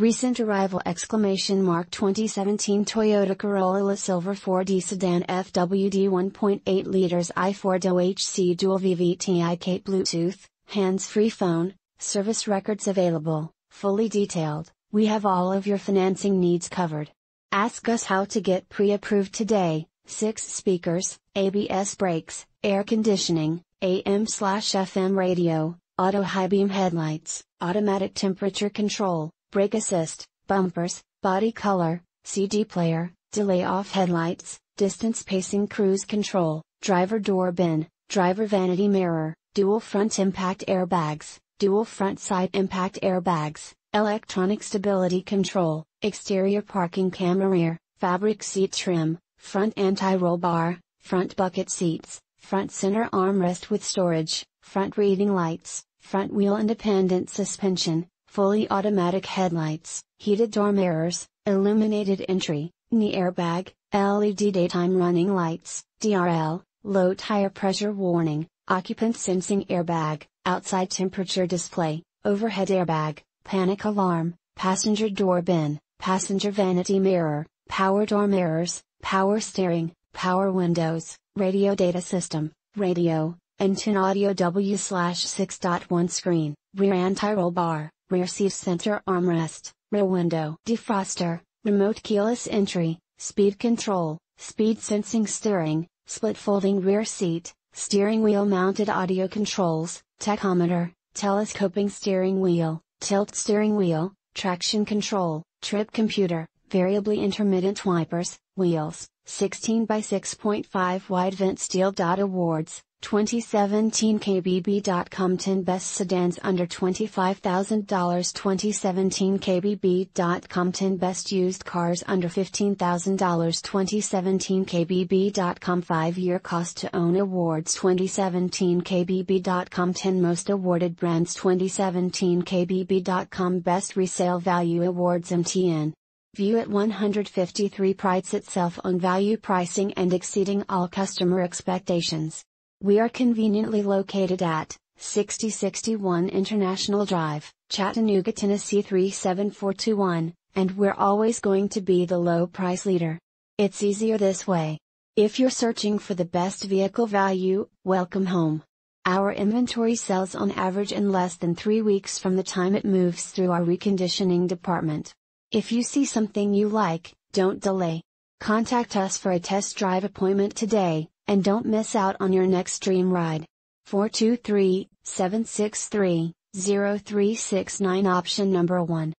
Recent arrival exclamation mark 2017 Toyota Corolla Silver 4D Sedan FWD 1.8 liters i4 DOHC dual VVTi Bluetooth, hands-free phone, service records available, fully detailed, we have all of your financing needs covered. Ask us how to get pre-approved today, 6 speakers, ABS brakes, air conditioning, AM slash FM radio, auto high beam headlights, automatic temperature control, brake assist, bumpers, body color, CD player, delay off headlights, distance pacing cruise control, driver door bin, driver vanity mirror, dual front impact airbags, dual front side impact airbags, electronic stability control, exterior parking camera rear, fabric seat trim, front anti-roll bar, front bucket seats, front center armrest with storage, front reading lights, front wheel independent suspension, fully automatic headlights, heated door mirrors, illuminated entry, knee airbag, LED daytime running lights, DRL, low tire pressure warning, occupant sensing airbag, outside temperature display, overhead airbag, panic alarm, passenger door bin, passenger vanity mirror, power door mirrors, power steering, power windows, radio data system, radio, and 10 audio W/6.1 screen, rear anti-roll bar rear seat center armrest, rear window defroster, remote keyless entry, speed control, speed sensing steering, split folding rear seat, steering wheel mounted audio controls, tachometer, telescoping steering wheel, tilt steering wheel, traction control, trip computer, variably intermittent wipers, wheels, 16 by 6.5 wide vent steel. Awards, 2017 KBB.com 10 Best Sedans Under $25,000 2017 KBB.com 10 Best Used Cars Under $15,000 2017 KBB.com 5 Year Cost to Own Awards 2017 KBB.com 10 Most Awarded Brands 2017 KBB.com Best Resale Value Awards MTN View at 153 prides itself on value pricing and exceeding all customer expectations. We are conveniently located at 6061 International Drive, Chattanooga, Tennessee 37421, and we're always going to be the low price leader. It's easier this way. If you're searching for the best vehicle value, welcome home. Our inventory sells on average in less than three weeks from the time it moves through our reconditioning department. If you see something you like, don't delay. Contact us for a test drive appointment today, and don't miss out on your next dream ride. 423 763 0369 Option number 1